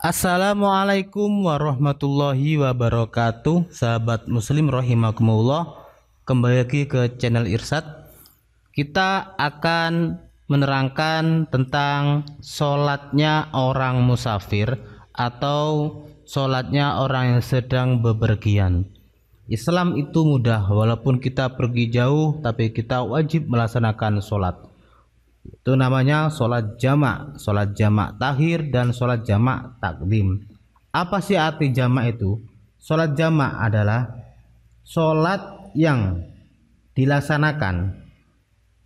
Assalamualaikum warahmatullahi wabarakatuh Sahabat muslim rahimakumullah Kembali lagi ke channel Irsad Kita akan menerangkan tentang Sholatnya orang musafir Atau sholatnya orang yang sedang bepergian Islam itu mudah Walaupun kita pergi jauh Tapi kita wajib melaksanakan sholat itu namanya sholat jamak sholat jamak tahir dan sholat jamak takdim apa sih arti jamak itu sholat jamak adalah sholat yang dilaksanakan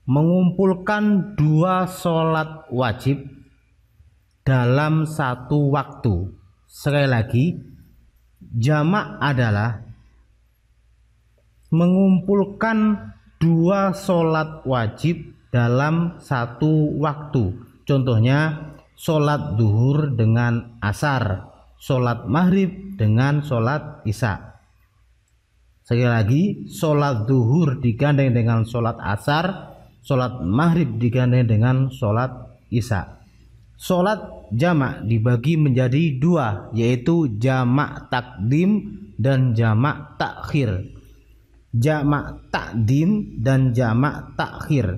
mengumpulkan dua sholat wajib dalam satu waktu sekali lagi jamak adalah mengumpulkan dua sholat wajib dalam satu waktu. Contohnya sholat duhur dengan asar, sholat maghrib dengan sholat isya. Sekali lagi, sholat duhur digandeng dengan sholat asar, sholat maghrib digandeng dengan sholat isya. Sholat jamak dibagi menjadi dua, yaitu jamak takdim dan jamak takhir. Jamak takdim dan jamak takhir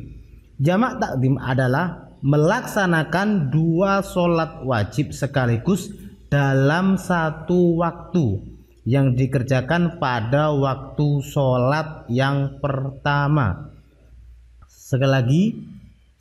Jamak takdim adalah melaksanakan dua solat wajib sekaligus dalam satu waktu yang dikerjakan pada waktu solat yang pertama. Sekali lagi,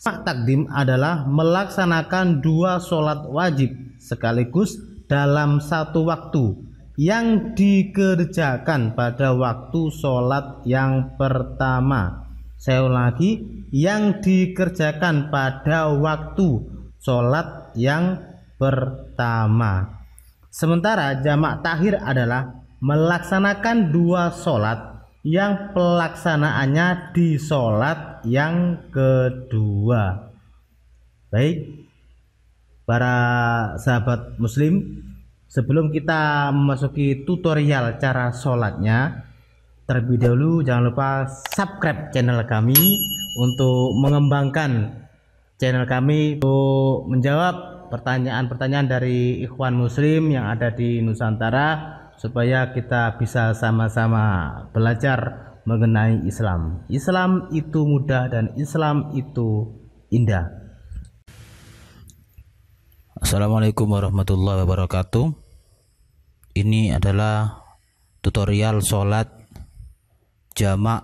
jamak takdim adalah melaksanakan dua solat wajib sekaligus dalam satu waktu yang dikerjakan pada waktu solat yang pertama. Saya ulangi, yang dikerjakan pada waktu sholat yang pertama. Sementara jamak tahir adalah melaksanakan dua sholat yang pelaksanaannya di sholat yang kedua. Baik, para sahabat muslim, sebelum kita memasuki tutorial cara sholatnya, terlebih dahulu jangan lupa subscribe channel kami untuk mengembangkan channel kami untuk menjawab pertanyaan-pertanyaan dari ikhwan muslim yang ada di Nusantara supaya kita bisa sama-sama belajar mengenai Islam. Islam itu mudah dan Islam itu indah. Assalamualaikum warahmatullahi wabarakatuh. Ini adalah tutorial sholat jamak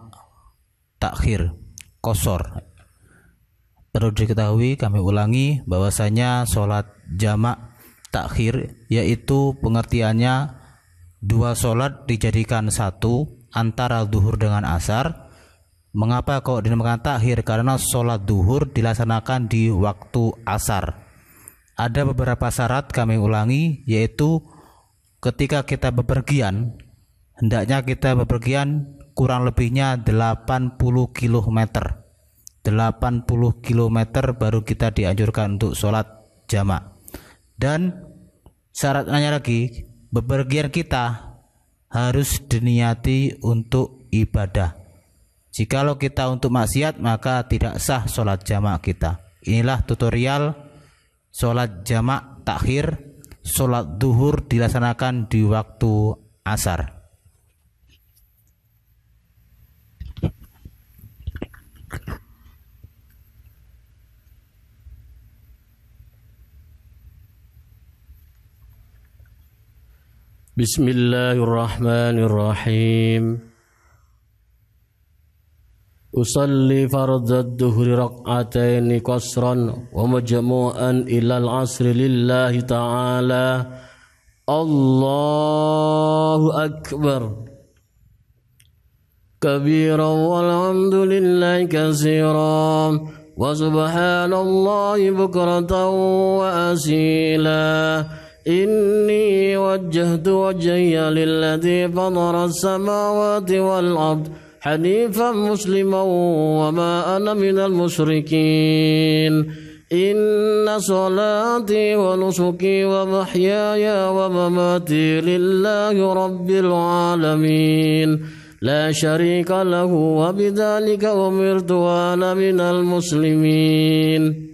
takhir kosor. Perlu diketahui kami ulangi bahwasanya sholat jamak takhir yaitu pengertiannya dua sholat dijadikan satu antara duhur dengan asar. Mengapa kok dinamakan takhir? Karena sholat duhur dilaksanakan di waktu asar. Ada beberapa syarat kami ulangi yaitu ketika kita bepergian hendaknya kita bepergian kurang lebihnya 80 km 80 km baru kita dianjurkan untuk sholat jamak dan syaratnya lagi bepergian kita harus diniati untuk ibadah jikalau kita untuk maksiat maka tidak sah sholat jamak kita inilah tutorial sholat jamak takhir sholat duhur dilaksanakan di waktu asar بسم الله الرحمن الرحيم أصلي فرض الظهر ركعتين قصرا ومجموعا إلى العصر لله تعالى الله أكبر كبيرا والحمد لله كثيرا وسبحان الله بكرة وأسيلا إني وجهت وجهي للذي فطر السماوات والأرض حنيفا مسلما وما أنا من المشركين إن صلاتي ونسكي ومحياي ومماتي لله رب العالمين لا شريك له وبذلك أمرت وأنا من المسلمين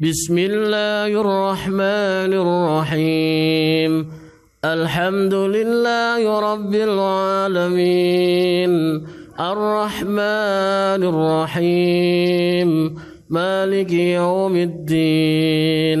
بسم الله الرحمن الرحيم الحمد لله رب العالمين الرحمن الرحيم مالك يوم الدين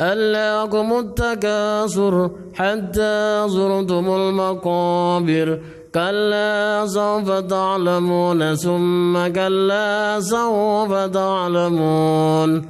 ألا يقم التكاثر حتى زرتم المقابر كلا سوف تعلمون ثم كلا سوف تعلمون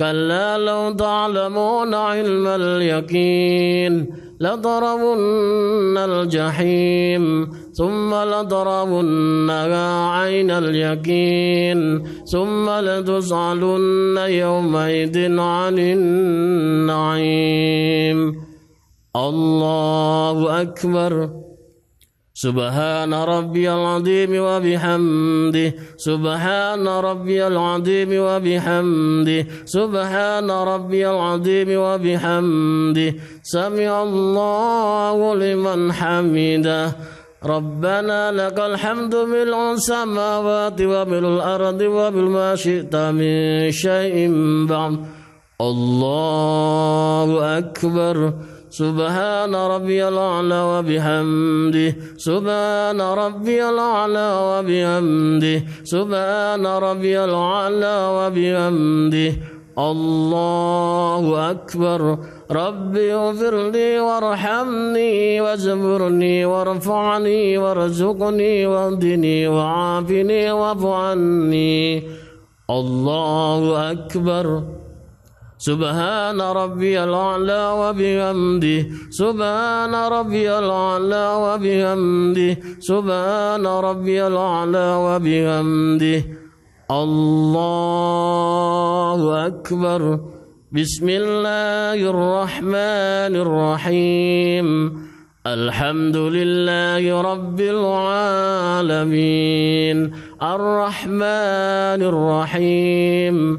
كلا لو تعلمون علم اليقين لضربن الجحيم ثم لضربنها عين اليقين ثم لتسألن يومئذ عن النعيم الله أكبر سبحان ربي العظيم وبحمده سبحان ربي العظيم وبحمده سبحان ربي العظيم وبحمده سمع الله لمن حمده ربنا لك الحمد ملء السماوات وملء الأرض وملء ما شئت من شيء بعد الله أكبر سبحان ربي الأعلى وبحمده سبحان ربي الأعلى وبحمده سبحان ربي الأعلى وبحمده الله أكبر ربي اغفر لي وارحمني واجبرني وارفعني وارزقني واهدني وعافني واعف عني الله أكبر سبحان ربي الأعلى وبحمده سبحان ربي الأعلى وبحمده سبحان ربي الأعلى وبحمده الله أكبر بسم الله الرحمن الرحيم الحمد لله رب العالمين الرحمن الرحيم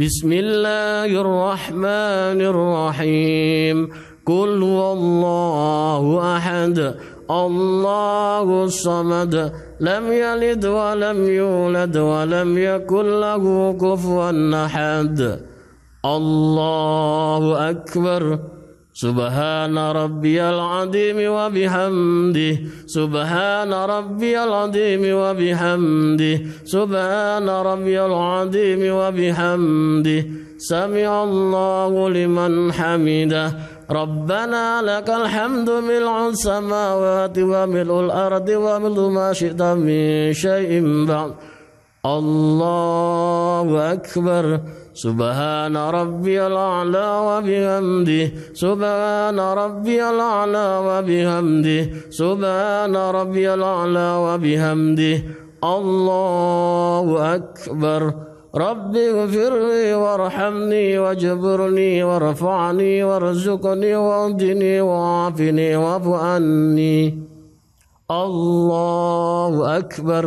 بسم الله الرحمن الرحيم قل والله أحد الله الصمد لم يلد ولم يولد ولم يكن له كفوا أحد الله أكبر سبحان ربي العظيم وبحمده سبحان ربي العظيم وبحمده سبحان ربي العظيم وبحمده سمع الله لمن حمده ربنا لك الحمد ملء السماوات وملء الأرض وملء ما شئت من شيء بعد الله أكبر سبحان ربي الأعلى وبحمده سبحان ربي الأعلى وبحمده سبحان ربي الأعلى وبحمده الله أكبر رب اغفر لي وارحمني واجبرني وارفعني وارزقني واهدني وعافني واعف عني الله أكبر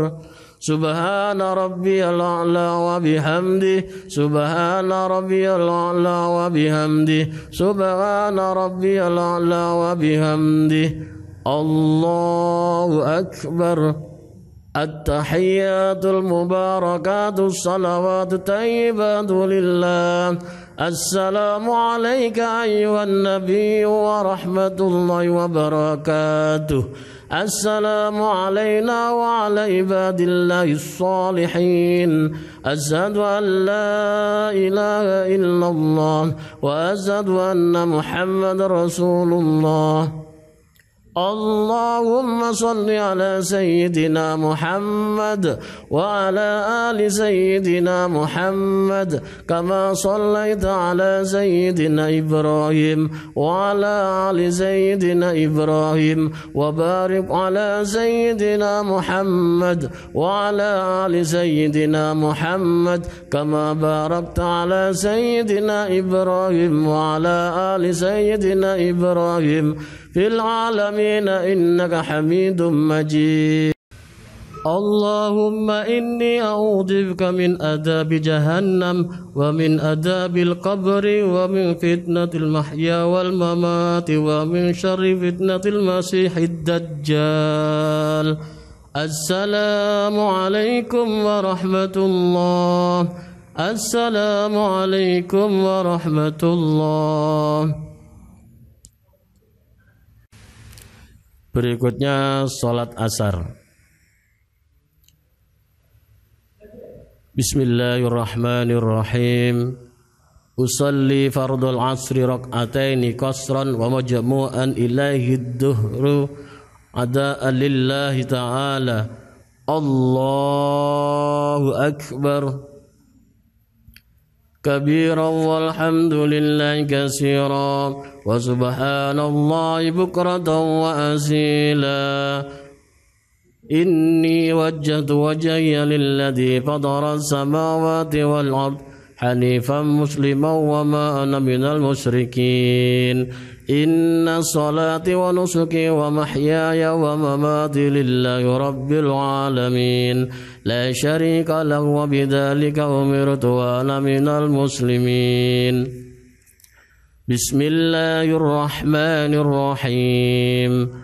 سبحان ربي الأعلى وبحمده سبحان ربي الأعلى وبحمده سبحان ربي الأعلى وبحمده الله أكبر التحيات المباركات الصلوات الطيبات لله السلام عليك أيها النبي ورحمة الله وبركاته السلام علينا وعلى عباد الله الصالحين أشهد أن لا إله إلا الله وأشهد أن محمد رسول الله اللهم صل على سيدنا محمد وعلى آل سيدنا محمد كما صليت على سيدنا إبراهيم وعلى آل سيدنا إبراهيم وبارك على سيدنا محمد وعلى آل سيدنا محمد كما باركت على سيدنا إبراهيم وعلى آل سيدنا إبراهيم في العالمين إنك حميد مجيد اللهم إني أعوذ بك من أداب جهنم ومن أداب القبر ومن فتنة المحيا والممات ومن شر فتنة المسيح الدجال السلام عليكم ورحمة الله السلام عليكم ورحمة الله Berikutnya salat asar. Bismillahirrahmanirrahim. Usalli fardul asri rak'ataini qasran wa majmu'an ilaihi dhuhru ada'a lillahi ta'ala. Allahu akbar. كبيرا والحمد لله كثيرا وسبحان الله بكرة وأسيلا إني وجهت وجهي للذي فطر السماوات والأرض حنيفا مسلما وما أنا من المشركين إن صلاتي ونسكي ومحياي ومماتي لله رب العالمين لا شريك له وبذلك أمرت وأنا من المسلمين بسم الله الرحمن الرحيم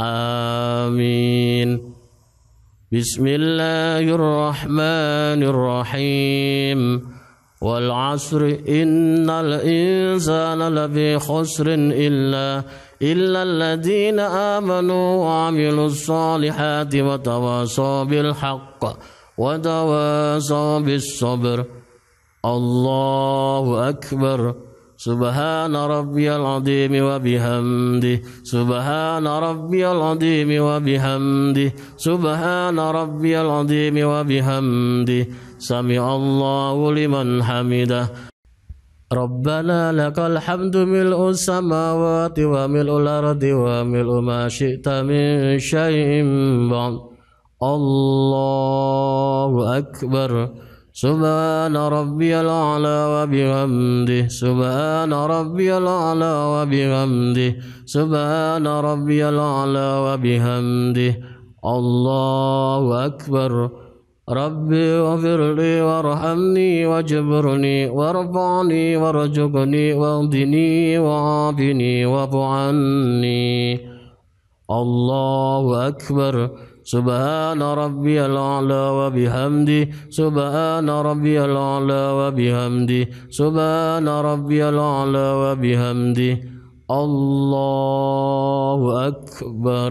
آمين بسم الله الرحمن الرحيم والعصر إن الإنسان لفي خسر إلا إلا الذين آمنوا وعملوا الصالحات وتواصوا بالحق وتواصوا بالصبر الله أكبر سبحان ربي العظيم وبحمده سبحان ربي العظيم وبحمده سبحان ربي العظيم وبحمده سمع الله لمن حمده ربنا لك الحمد ملء السماوات وملء الأرض وملء ما شئت من شيء بعد الله أكبر سبحان ربي الأعلى وبحمده سبحان ربي الأعلى وبحمده سبحان ربي الأعلى وبحمده الله أكبر ربي اغفر لي وارحمني واجبرني وارفعني وارزقني واهدني وعافني واعف عني الله أكبر سبحان ربي الأعلى وبحمده سبحان ربي الأعلى وبحمده سبحان ربي الأعلى وبحمده الله أكبر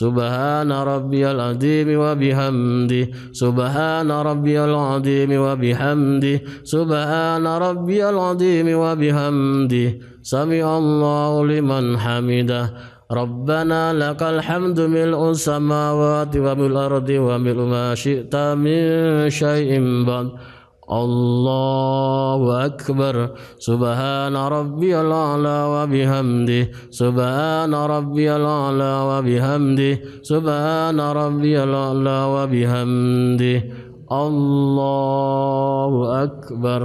سبحان ربي العظيم وبحمده سبحان ربي العظيم وبحمده سبحان ربي العظيم وبحمده سمع الله لمن حمده ربنا لك الحمد ملء السماوات وملء الأرض وملء ما شئت من شيء بعد الله أكبر سبحان ربي الأعلى وبحمده سبحان ربي الأعلى وبحمده سبحان ربي الأعلى وبحمده الله أكبر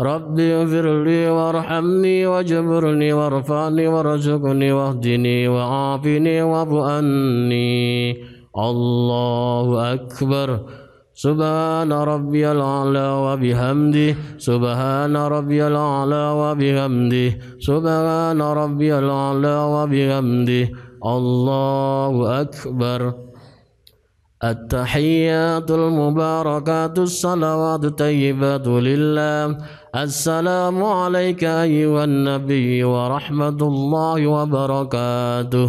ربي اغفر لي وارحمني واجبرني وارفعني وارزقني واهدني وعافني واطأني الله أكبر سبحان ربي الأعلى وبحمده سبحان ربي الأعلى وبحمده سبحان ربي الأعلى وبحمده الله أكبر التحيات المباركات الصلوات الطيبات لله السلام عليك أيها النبي ورحمة الله وبركاته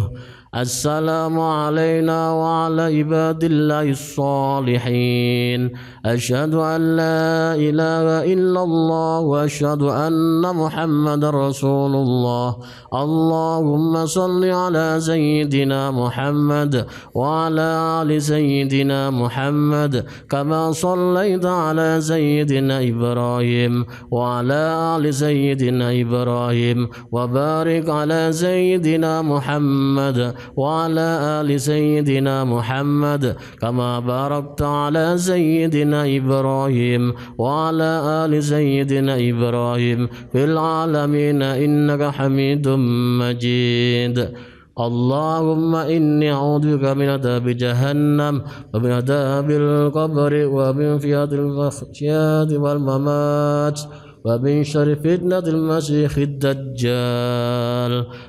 السلام علينا وعلى عباد الله الصالحين أشهد أن لا إله إلا الله وأشهد أن محمد رسول الله اللهم صل على سيدنا محمد وعلى آل سيدنا محمد كما صليت على سيدنا إبراهيم وعلى آل سيدنا إبراهيم وبارك على سيدنا محمد وعلى آل سيدنا محمد كما باركت على سيدنا إبراهيم وعلى آل سيدنا إبراهيم في العالمين إنك حميد مجيد اللهم إني أعوذ بك من عذاب جهنم ومن عذاب القبر ومن فئات الفخشيات والممات ومن شر فتنة المسيح الدجال